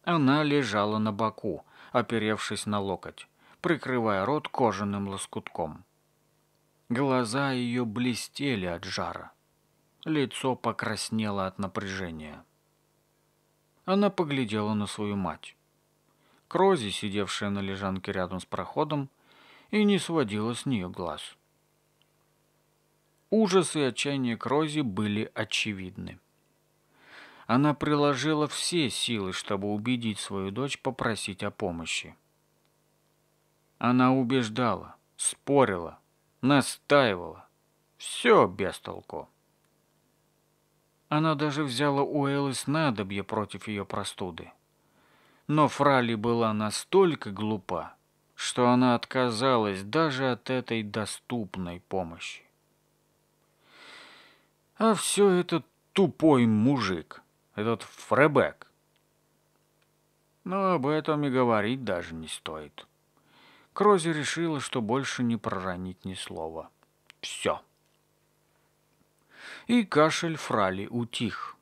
Она лежала на боку, оперевшись на локоть, прикрывая рот кожаным лоскутком. Глаза ее блестели от жара. Лицо покраснело от напряжения. Она поглядела на свою мать. Крози, сидевшая на лежанке рядом с проходом, и не сводила с нее глаз. Ужас и отчаяние Крози были очевидны. Она приложила все силы, чтобы убедить свою дочь попросить о помощи. Она убеждала, спорила, настаивала. Все без толку. Она даже взяла у Эллы Надобье против ее простуды. Но Фрали была настолько глупа, что она отказалась даже от этой доступной помощи. А все это тупой мужик – этот Фребек. Но об этом и говорить даже не стоит. Крози решила, что больше не проронить ни слова. Все. И кашель Фрали утих.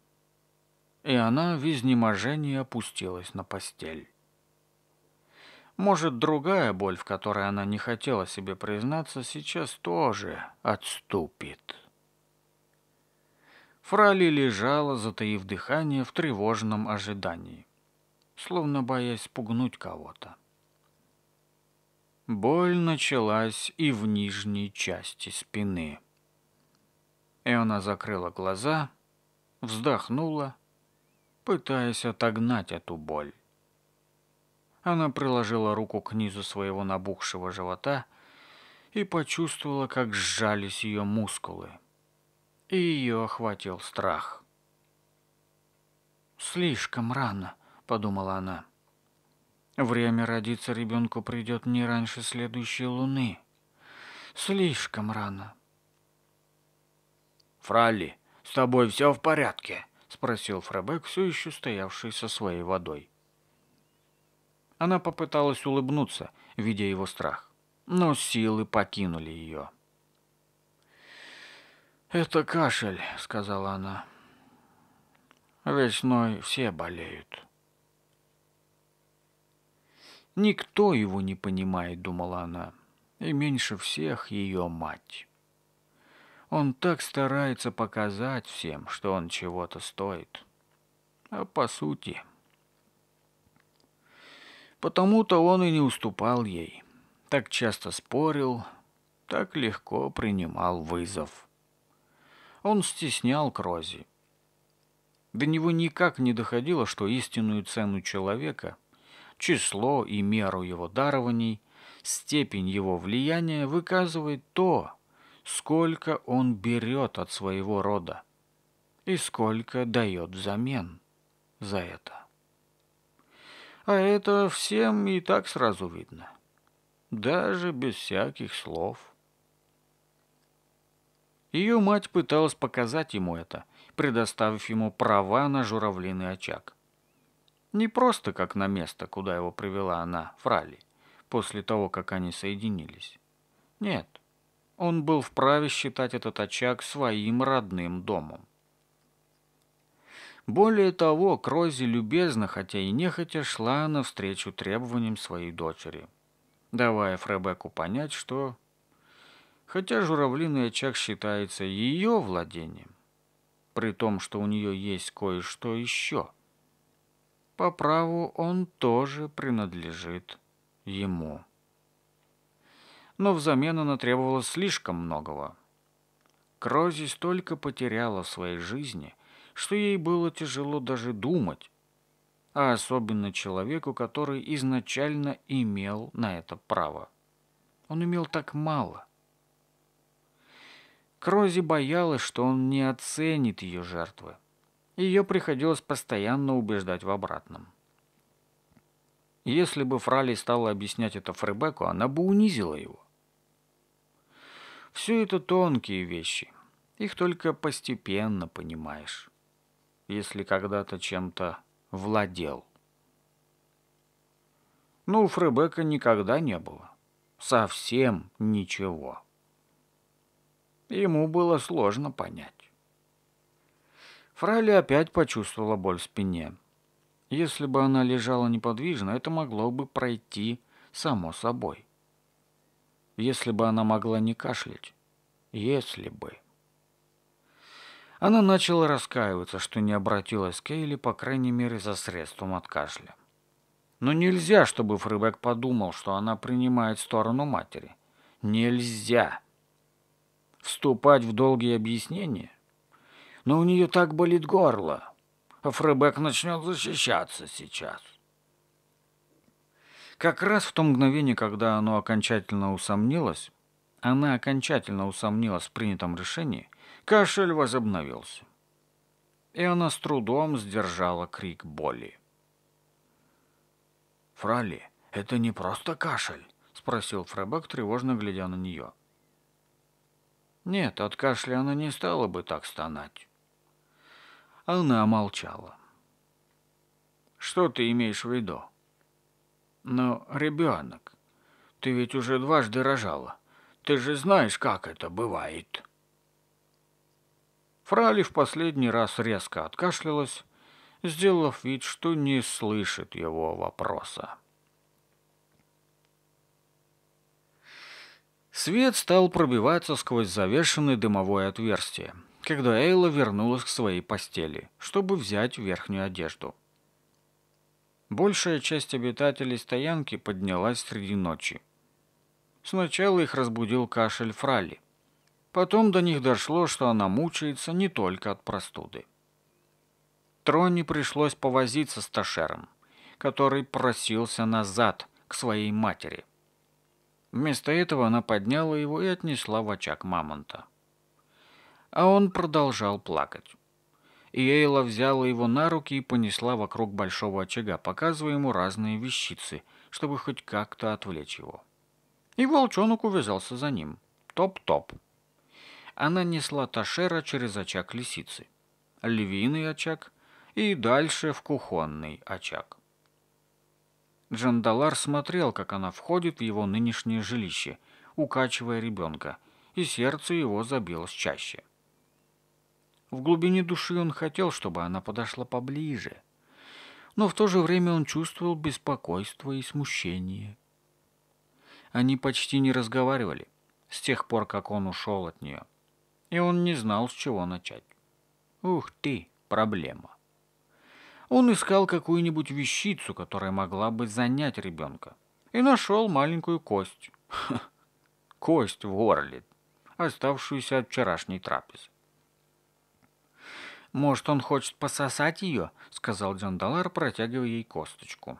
И она в изнеможении опустилась на постель. Может, другая боль, в которой она не хотела себе признаться, сейчас тоже отступит. Фрали лежала, затаив дыхание в тревожном ожидании, словно боясь пугнуть кого-то. Боль началась и в нижней части спины. И она закрыла глаза, вздохнула, пытаясь отогнать эту боль. Она приложила руку к низу своего набухшего живота и почувствовала, как сжались ее мускулы и ее охватил страх. «Слишком рано», — подумала она. «Время родиться ребенку придет не раньше следующей луны. Слишком рано». «Фралли, с тобой все в порядке?» — спросил Фребек, все еще стоявший со своей водой. Она попыталась улыбнуться, видя его страх, но силы покинули ее. «Это кашель», — сказала она. «Весной все болеют». «Никто его не понимает», — думала она, — «и меньше всех ее мать. Он так старается показать всем, что он чего-то стоит. А по сути...» Потому-то он и не уступал ей, так часто спорил, так легко принимал вызов он стеснял Крози. До него никак не доходило, что истинную цену человека, число и меру его дарований, степень его влияния выказывает то, сколько он берет от своего рода и сколько дает взамен за это. А это всем и так сразу видно, даже без всяких слов. Ее мать пыталась показать ему это, предоставив ему права на журавлиный очаг. Не просто как на место, куда его привела она, Фрали, после того, как они соединились. Нет, он был вправе считать этот очаг своим родным домом. Более того, Крози любезно, хотя и нехотя, шла навстречу требованиям своей дочери, давая Фребеку понять, что хотя журавлиный очаг считается ее владением, при том, что у нее есть кое-что еще. По праву он тоже принадлежит ему. Но взамен она требовала слишком многого. Крози столько потеряла в своей жизни, что ей было тяжело даже думать, а особенно человеку, который изначально имел на это право. Он имел так мало. Крози боялась, что он не оценит ее жертвы. Ее приходилось постоянно убеждать в обратном. Если бы Фрали стала объяснять это Фребеку, она бы унизила его. Все это тонкие вещи. Их только постепенно понимаешь, если когда-то чем-то владел. Но у Фребека никогда не было. Совсем ничего. Ему было сложно понять. Фрайли опять почувствовала боль в спине. Если бы она лежала неподвижно, это могло бы пройти само собой. Если бы она могла не кашлять. Если бы. Она начала раскаиваться, что не обратилась к Эйли, по крайней мере, за средством от кашля. Но нельзя, чтобы Фрибек подумал, что она принимает сторону матери. Нельзя! вступать в долгие объяснения. Но у нее так болит горло. А Фребек начнет защищаться сейчас. Как раз в то мгновение, когда оно окончательно усомнилось, она окончательно усомнилась в принятом решении, кашель возобновился. И она с трудом сдержала крик боли. «Фрали, это не просто кашель?» — спросил Фребек, тревожно глядя на нее. — нет, от кашля она не стала бы так стонать. Она молчала. Что ты имеешь в виду? Но, ну, ребенок, ты ведь уже дважды рожала. Ты же знаешь, как это бывает. Фрали в последний раз резко откашлялась, сделав вид, что не слышит его вопроса. Свет стал пробиваться сквозь завешенное дымовое отверстие, когда Эйла вернулась к своей постели, чтобы взять верхнюю одежду. Большая часть обитателей стоянки поднялась среди ночи. Сначала их разбудил кашель Фрали. Потом до них дошло, что она мучается не только от простуды. Троне пришлось повозиться с Ташером, который просился назад к своей матери – Вместо этого она подняла его и отнесла в очаг мамонта. А он продолжал плакать. И Эйла взяла его на руки и понесла вокруг большого очага, показывая ему разные вещицы, чтобы хоть как-то отвлечь его. И волчонок увязался за ним. Топ-топ. Она несла Ташера через очаг лисицы, львиный очаг и дальше в кухонный очаг. Джандалар смотрел, как она входит в его нынешнее жилище, укачивая ребенка, и сердце его забилось чаще. В глубине души он хотел, чтобы она подошла поближе, но в то же время он чувствовал беспокойство и смущение. Они почти не разговаривали с тех пор, как он ушел от нее, и он не знал, с чего начать. Ух ты, проблема. Он искал какую-нибудь вещицу, которая могла бы занять ребенка. И нашел маленькую кость. Ха, [LAUGHS] кость в горле, оставшуюся от вчерашней трапезы. «Может, он хочет пососать ее?» — сказал Дзендалар, протягивая ей косточку.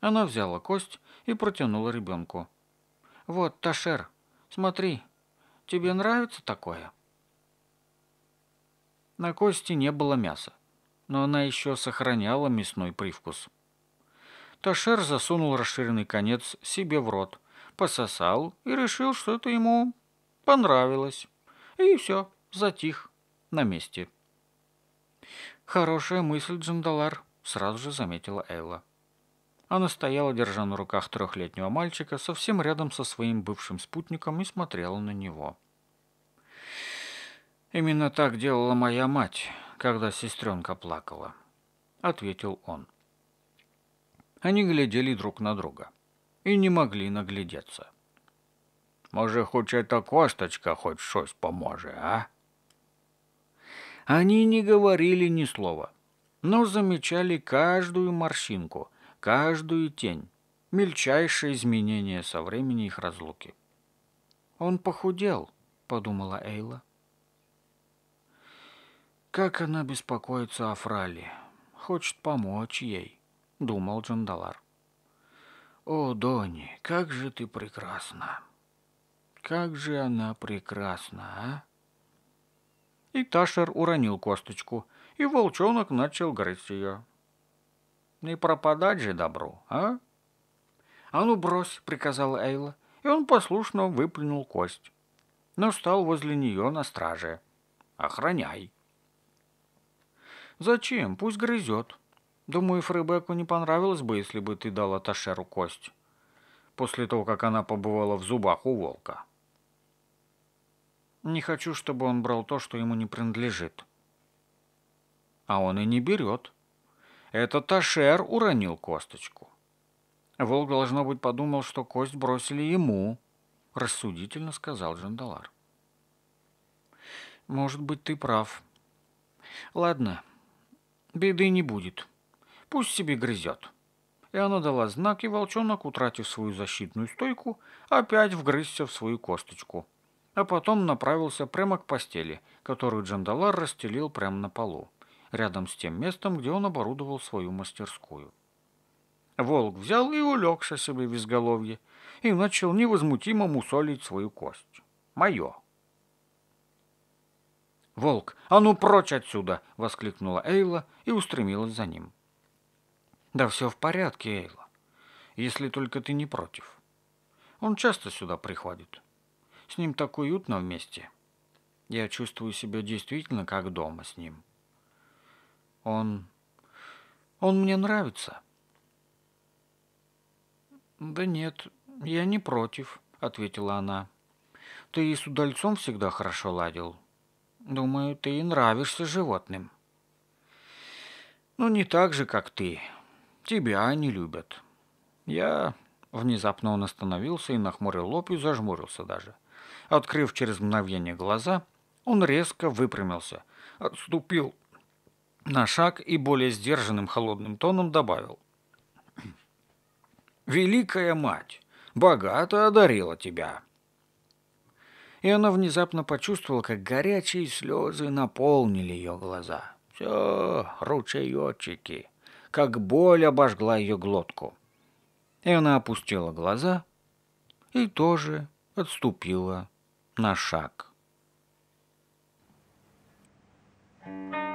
Она взяла кость и протянула ребенку. «Вот, Ташер, смотри, тебе нравится такое?» На кости не было мяса но она еще сохраняла мясной привкус. Ташер засунул расширенный конец себе в рот, пососал и решил, что это ему понравилось. И все, затих на месте. «Хорошая мысль, Джандалар», — сразу же заметила Элла. Она стояла, держа на руках трехлетнего мальчика, совсем рядом со своим бывшим спутником и смотрела на него. «Именно так делала моя мать», когда сестренка плакала», — ответил он. Они глядели друг на друга и не могли наглядеться. Может, хоть эта косточка хоть что-то поможет, а?» Они не говорили ни слова, но замечали каждую морщинку, каждую тень, мельчайшие изменения со времени их разлуки. «Он похудел», — подумала Эйла. Как она беспокоится о Фрале. Хочет помочь ей, думал Джандалар. О, Донни, как же ты прекрасна! Как же она прекрасна, а? И Ташер уронил косточку, и волчонок начал грызть ее. Не пропадать же добру, а? «А ну брось!» — приказал Эйла, и он послушно выплюнул кость, но стал возле нее на страже. «Охраняй!» «Зачем? Пусть грызет. Думаю, Фрейбеку не понравилось бы, если бы ты дала Ташеру кость» после того, как она побывала в зубах у волка. Не хочу, чтобы он брал то, что ему не принадлежит. А он и не берет. Это Ташер уронил косточку. Волк, должно быть, подумал, что кость бросили ему, рассудительно сказал Джандалар. Может быть, ты прав. Ладно, беды не будет. Пусть себе грызет». И она дала знак, и волчонок, утратив свою защитную стойку, опять вгрызся в свою косточку. А потом направился прямо к постели, которую Джандалар расстелил прямо на полу, рядом с тем местом, где он оборудовал свою мастерскую. Волк взял и улегся себе в изголовье и начал невозмутимо мусолить свою кость. «Мое!» «Волк, а ну прочь отсюда!» — воскликнула Эйла и устремилась за ним. «Да все в порядке, Эйла, если только ты не против. Он часто сюда приходит. С ним так уютно вместе. Я чувствую себя действительно как дома с ним. Он... он мне нравится». «Да нет, я не против», — ответила она. «Ты и с удальцом всегда хорошо ладил». Думаю, ты и нравишься животным. Ну, не так же, как ты. Тебя они любят. Я... Внезапно он остановился и нахмурил лоб и зажмурился даже. Открыв через мгновение глаза, он резко выпрямился, отступил на шаг и более сдержанным холодным тоном добавил. «Хм. «Великая мать, богато одарила тебя и она внезапно почувствовала, как горячие слезы наполнили ее глаза. Все, ручеечки, как боль обожгла ее глотку. И она опустила глаза и тоже отступила на шаг. Thank you.